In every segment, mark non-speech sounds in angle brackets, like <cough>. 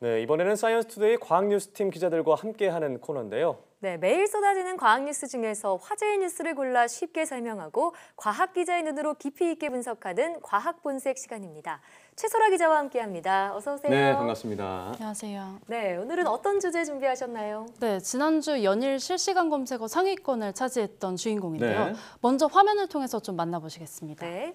네, 이번에는 사이언스 투데이 과학 뉴스 팀 기자들과 함께하는 코너인데요. 네, 매일 쏟아지는 과학 뉴스 중에서 화제의 뉴스를 골라 쉽게 설명하고 과학 기자의 눈으로 깊이 있게 분석하는 과학 본색 시간입니다. 최소라 기자와 함께합니다. 어서 오세요. 네, 반갑습니다. 안녕하세요. 네, 오늘은 어떤 주제 준비하셨나요? 네, 지난주 연일 실시간 검색어 상위권을 차지했던 주인공인데요. 네. 먼저 화면을 통해서 좀 만나보시겠습니다. 네.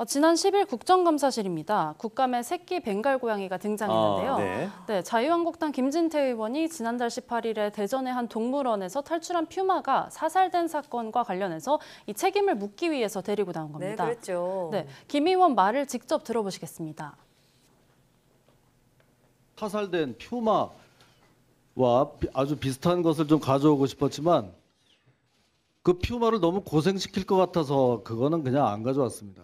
어, 지난 10일 국정감사실입니다. 국감에 새끼 벵갈 고양이가 등장했는데요. 아, 네. 네, 자유한국당 김진태 의원이 지난달 18일에 대전의 한 동물원에서 탈출한 퓨마가 사살된 사건과 관련해서 이 책임을 묻기 위해서 데리고 나온 네, 겁니다. 네, 그랬죠. 네, 김 의원 말을 직접 들어보시겠습니다. 사살된 퓨마와 아주 비슷한 것을 좀 가져오고 싶었지만 그 퓨마를 너무 고생시킬 것 같아서 그거는 그냥 안 가져왔습니다.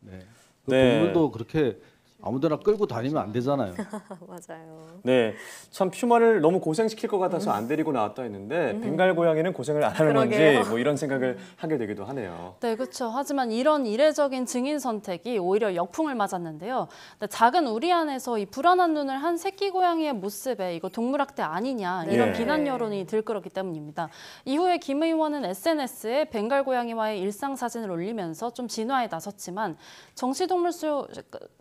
네. 그 네. 동물도 그렇게 아무데나 끌고 다니면 안 되잖아요. <laughs> 맞아요. 네, 참 퓨마를 너무 고생시킬 것 같아서 안 데리고 나왔다 했는데 벵갈 음. 고양이는 고생을 안 하는 그러게요. 건지 뭐 이런 생각을 하게 되기도 하네요. 네, 그렇죠. 하지만 이런 이례적인 증인 선택이 오히려 역풍을 맞았는데요. 작은 우리 안에서 이 불안한 눈을 한 새끼 고양이의 모습에 이거 동물학대 아니냐 네. 이런 예. 비난 여론이 들끓었기 때문입니다. 이후에 김 의원은 SNS에 벵갈 고양이와의 일상 사진을 올리면서 좀 진화에 나섰지만 정치동물수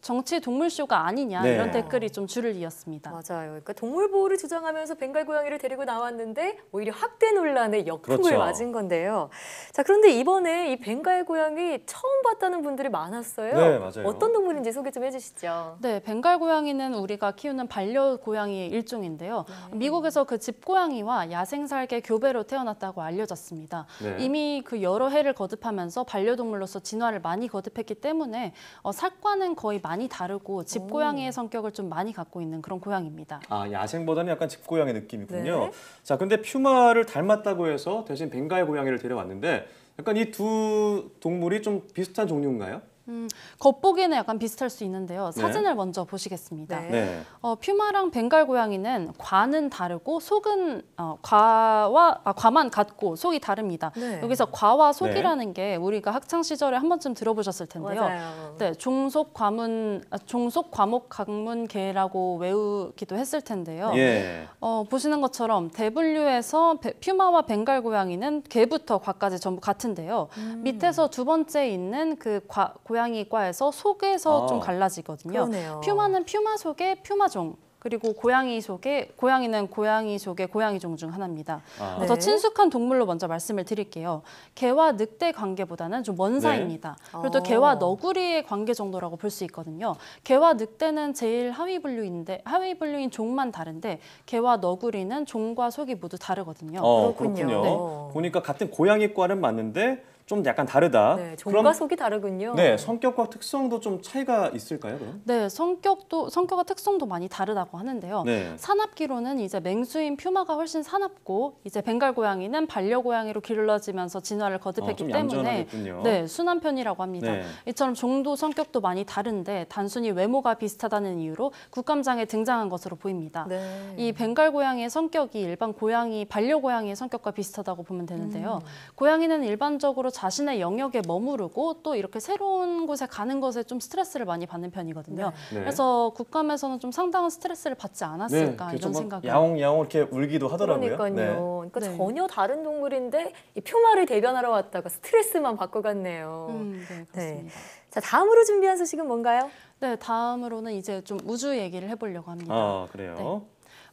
정치 동물쇼가 아니냐 네. 이런 댓글이 좀 줄을 이었습니다. 맞아요. 그러니까 동물 보호를 주장하면서 벵갈 고양이를 데리고 나왔는데 오히려 학대 논란의 역풍을 그렇죠. 맞은 건데요. 자 그런데 이번에 이 벵갈 고양이 처음 봤다는 분들이 많았어요. 네, 맞아요. 어떤 동물인지 소개 좀 해주시죠. 네, 벵갈 고양이는 우리가 키우는 반려 고양이의 일종인데요. 네. 미국에서 그 집고양이와 야생살개 교배로 태어났다고 알려졌습니다. 네. 이미 그 여러 해를 거듭하면서 반려동물로서 진화를 많이 거듭했기 때문에 어, 살과는 거의 많이 다르고 멀고 집고양이의 성격을 좀 많이 갖고 있는 그런 고양이입니다. 아 야생보다는 약간 집고양이 느낌이군요. 네. 자 근데 퓨마를 닮았다고 해서 대신 벵갈 고양이를 데려왔는데 약간 이 두 동물이 좀 비슷한 종류인가요? 음, 겉보기에는 약간 비슷할 수 있는데요. 네. 사진을 네. 먼저 보시겠습니다. 네. 어, 퓨마랑 벵갈 고양이는 과는 다르고 속은 어, 과와 아, 과만 같고 속이 다릅니다. 네. 여기서 과와 네. 속이라는 게 우리가 학창 시절에 한 번쯤 들어보셨을 텐데요. 맞아요. 네, 종속 과문 아, 종속 과목 강문계라고 외우기도 했을 텐데요. 예. 어, 보시는 것처럼 대분류에서 베, 퓨마와 벵갈 고양이는 개부터 과까지 전부 같은데요. 음. 밑에서 두 번째 있는 그 과, 고양이 고양이과에서 속에서 아, 좀 갈라지거든요. 그러네요. 퓨마는 퓨마 속의 퓨마종, 그리고 고양이 속에 고양이는 고양이 속의 고양이 종 중 하나입니다. 아. 더 네. 친숙한 동물로 먼저 말씀을 드릴게요. 개와 늑대 관계보다는 좀 먼사입니다 네. 그리고 또 개와 어. 너구리의 관계 정도라고 볼 수 있거든요. 개와 늑대는 제일 하위 분류인데 하위 분류인 종만 다른데 개와 너구리는 종과 속이 모두 다르거든요. 어, 그렇군요. 그렇군요. 네. 보니까 같은 고양이과는 맞는데 좀 약간 다르다. 네, 종과 속이 다르군요. 네, 성격과 특성도 좀 차이가 있을까요? 그럼? 네, 성격도 성격과 특성도 많이 다르다고 하는데요. 네. 산악기로는 이제 맹수인 퓨마가 훨씬 산납고 이제 벵갈 고양이는 반려 고양이로 길러지면서 진화를 거듭했기 아, 때문에 얌전 네, 순한 편이라고 합니다. 네. 이처럼 종도 성격도 많이 다른데 단순히 외모가 비슷하다는 이유로 국감장에 등장한 것으로 보입니다. 네. 이 벵갈 고양이의 성격이 일반 고양이 반려 고양이의 성격과 비슷하다고 보면 되는데요. 음. 고양이는 일반적으로 자신의 영역에 머무르고 또 이렇게 새로운 곳에 가는 것에 좀 스트레스를 많이 받는 편이거든요. 네. 네. 그래서 국감에서는 좀 상당한 스트레스를 받지 않았을까 네, 이런 그렇죠. 생각이 야옹야옹 이렇게 울기도 하더라고요. 그러니까요. 네. 그러니까 전혀 다른 동물인데 이 표마를 대변하러 왔다가 스트레스만 받고 갔네요. 음, 네, 그렇습니다. 자, 다음으로 준비한 소식은 뭔가요? 네, 다음으로는 이제 좀 우주 얘기를 해보려고 합니다. 아, 그래요? 네.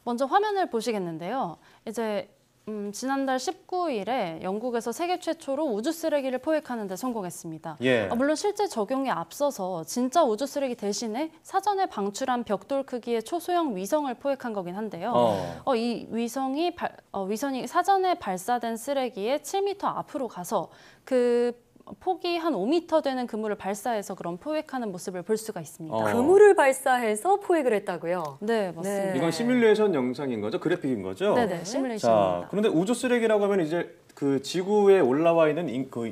먼저 화면을 보시겠는데요. 이제 음, 지난달 19일에 영국에서 세계 최초로 우주 쓰레기를 포획하는 데 성공했습니다. 예. 아, 물론 실제 적용에 앞서서 진짜 우주 쓰레기 대신에 사전에 방출한 벽돌 크기의 초소형 위성을 포획한 거긴 한데요. 어. 어, 이 위성이 발, 어, 위성이 사전에 발사된 쓰레기의 7m 앞으로 가서 그 폭이 한 5m 되는 그물을 발사해서 그런 포획하는 모습을 볼 수가 있습니다. 어. 그물을 발사해서 포획을 했다고요? 네, 맞습니다. 네. 이건 시뮬레이션 영상인 거죠? 그래픽인 거죠? 네, 네, 시뮬레이션입니다. 자, 그런데 우주 쓰레기라고 하면 이제 그 지구에 올라와 있는 인, 그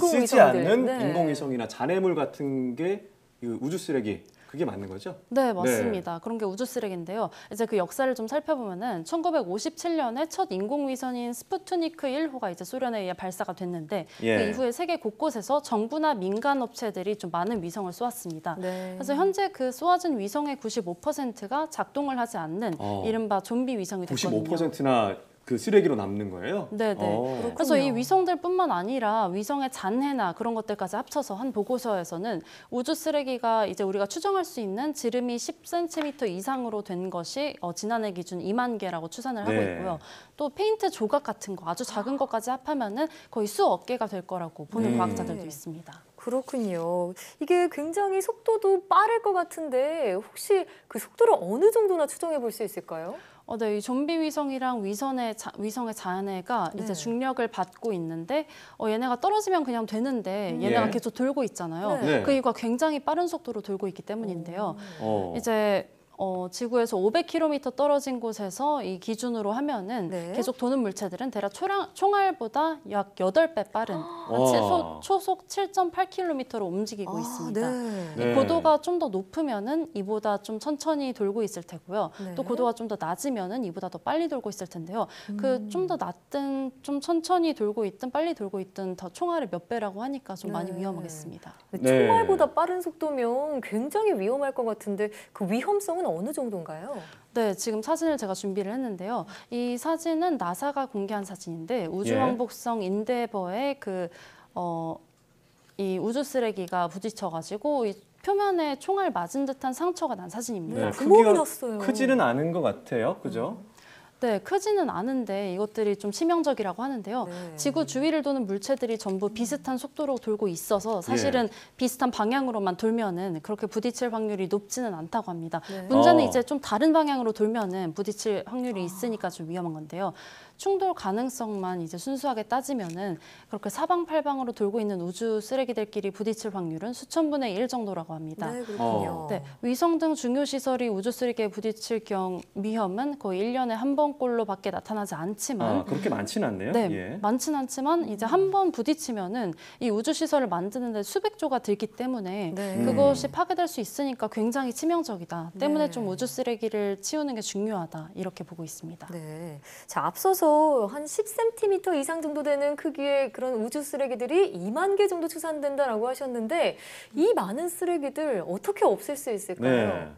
쓰지 않는 네. 인공위성이나 잔해물 같은 게 우주 쓰레기 그게 맞는 거죠? 네, 네. 맞습니다. 네. 그런 게 우주 쓰레기인데요. 이제 그 역사를 좀 살펴보면은 1957년에 첫 인공위성인 스푸트니크 1호가 이제 소련에 의해 발사가 됐는데 그 예. 그 이후에 세계 곳곳에서 정부나 민간 업체들이 좀 많은 위성을 쏘았습니다. 네. 그래서 현재 그 쏘아진 위성의 95%가 작동을 하지 않는 어, 이른바 좀비 위성이 됐거든요. 95%나 그 쓰레기로 남는 거예요? 네네. 네. 어. 그래서 이 위성들뿐만 아니라 위성의 잔해나 그런 것들까지 합쳐서 한 보고서에서는 우주 쓰레기가 이제 우리가 추정할 수 있는 지름이 10cm 이상으로 된 것이 어, 지난해 기준 2만 개라고 추산을 하고 네. 있고요. 또 페인트 조각 같은 거 아주 작은 것까지 합하면 거의 수억 개가 될 거라고 보는 네. 과학자들도 있습니다. 그렇군요. 이게 굉장히 속도도 빠를 것 같은데 혹시 그 속도를 어느 정도나 추정해 볼 수 있을까요? 어, 네, 이 좀비 위성이랑 위성의 자, 위성의 자아내가 네. 이제 중력을 받고 있는데 어, 얘네가 떨어지면 그냥 되는데 음. 얘네가 예. 계속 돌고 있잖아요. 네. 네. 그이가 유 굉장히 빠른 속도로 돌고 있기 때문인데요. 오. 음. 어. 이제 어, 지구에서 500km 떨어진 곳에서 이 기준으로 하면은 네. 계속 도는 물체들은 대략 초량, 총알보다 약 8배 빠른 최소, 아. 초속 7.8km로 움직이고 아, 있습니다. 네. 네, 네. 고도가 좀 더 높으면은 이보다 좀 천천히 돌고 있을 테고요. 네. 또 고도가 좀 더 낮으면은 이보다 더 빨리 돌고 있을 텐데요. 그 음. 그좀 더 낮든 좀 천천히 돌고 있든 빨리 돌고 있든 더총알을몇 배라고 하니까 좀 많이 네. 위험하겠습니다. 총알보다 빠른 속도면 굉장히 위험할 것 같은데 그 위험성은 어느 정도인가요? 네, 지금 사진을 제가 준비를 했는데요. 이 사진은 나사가 공개한 사진인데 우주왕복성 예. 인데버의 그 어, 이 우주 쓰레기가 부딪혀가지고 이 표면에 총알 맞은 듯한 상처가 난 사진입니다. 네, 구멍이 났어요. 크지는 않은 것 같아요, 그죠? 네, 크지는 않은데 이것들이 좀 치명적이라고 하는데요. 네. 지구 주위를 도는 물체들이 전부 음. 비슷한 속도로 돌고 있어서 사실은 예. 비슷한 방향으로만 돌면은 그렇게 부딪힐 확률이 높지는 않다고 합니다. 네. 문제는 어. 이제 좀 다른 방향으로 돌면은 부딪힐 확률이 아. 있으니까 좀 위험한 건데요. 충돌 가능성만 이제 순수하게 따지면은 그렇게 사방팔방으로 돌고 있는 우주 쓰레기들끼리 부딪힐 확률은 수천분의 일 정도라고 합니다. 네, 그렇군요. 어. 네, 위성 등 중요 시설이 우주 쓰레기에 부딪힐 경 위험은 거의 일년에한 번꼴로밖에 나타나지 않지만 아, 그렇게 많지는 않네요. 네, 예. 많지는 않지만 이제 한 번 부딪히면은 이 우주 시설을 만드는데 수백 조가 들기 때문에 네. 그것이 파괴될 수 있으니까 굉장히 치명적이다. 때문에 네. 좀 우주 쓰레기를 치우는 게 중요하다 이렇게 보고 있습니다. 네, 자 앞서서 최소 한 10cm 이상 정도 되는 크기의 그런 우주 쓰레기들이 2만 개 정도 추산된다라고 하셨는데 이 많은 쓰레기들 어떻게 없앨 수 있을까요? 네.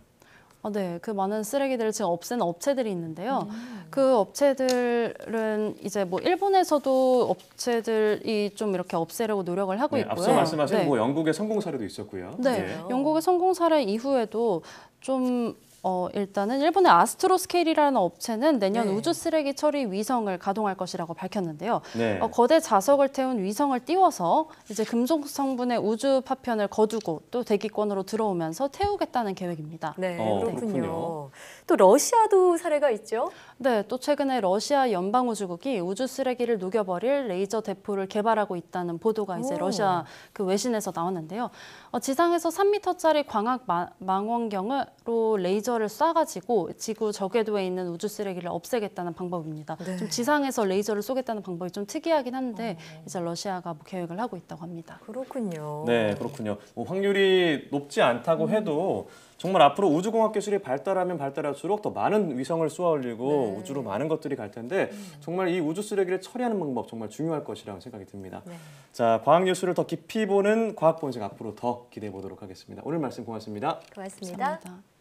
아, 네, 그 많은 쓰레기들을 지금 없애 업체들이 있는데요. 음. 그 업체들은 이제 뭐 일본에서도 업체들이 좀 이렇게 없애려고 노력을 하고 네, 있고요. 앞서 말씀하신 네. 뭐 영국의 성공 사례도 있었고요. 네, 네. 영국의 성공 사례 이후에도 좀 어, 일단은 일본의 아스트로스케일이라는 업체는 내년 네. 우주 쓰레기 처리 위성을 가동할 것이라고 밝혔는데요. 네. 어, 거대 자석을 태운 위성을 띄워서 이제 금속 성분의 우주 파편을 거두고 또 대기권으로 들어오면서 태우겠다는 계획입니다. 네, 어, 그렇군요. 또 러시아도 사례가 있죠? 네, 또 최근에 러시아 연방우주국이 우주 쓰레기를 녹여버릴 레이저 대포를 개발하고 있다는 보도가 이제 오. 러시아 그 외신에서 나왔는데요. 어, 지상에서 3 m 짜리 광학 망원경으로 레이저 레이저를 쏴가지고 지구 저궤도에 있는 우주 쓰레기를 없애겠다는 방법입니다. 네. 좀 지상에서 레이저를 쏘겠다는 방법이 좀 특이하긴 한데 어. 이제 러시아가 뭐 계획을 하고 있다고 합니다. 그렇군요. 네, 그렇군요. 뭐 확률이 높지 않다고 음. 해도 정말 앞으로 우주공학 기술이 발달하면 발달할수록 더 많은 위성을 쏘아올리고 네. 우주로 많은 것들이 갈 텐데 음. 정말 이 우주 쓰레기를 처리하는 방법 정말 중요할 것이라고 생각이 듭니다. 네. 자, 과학 뉴스를 더 깊이 보는 과학 본색 앞으로 더 기대해 보도록 하겠습니다. 오늘 말씀 고맙습니다. 고맙습니다 감사합니다.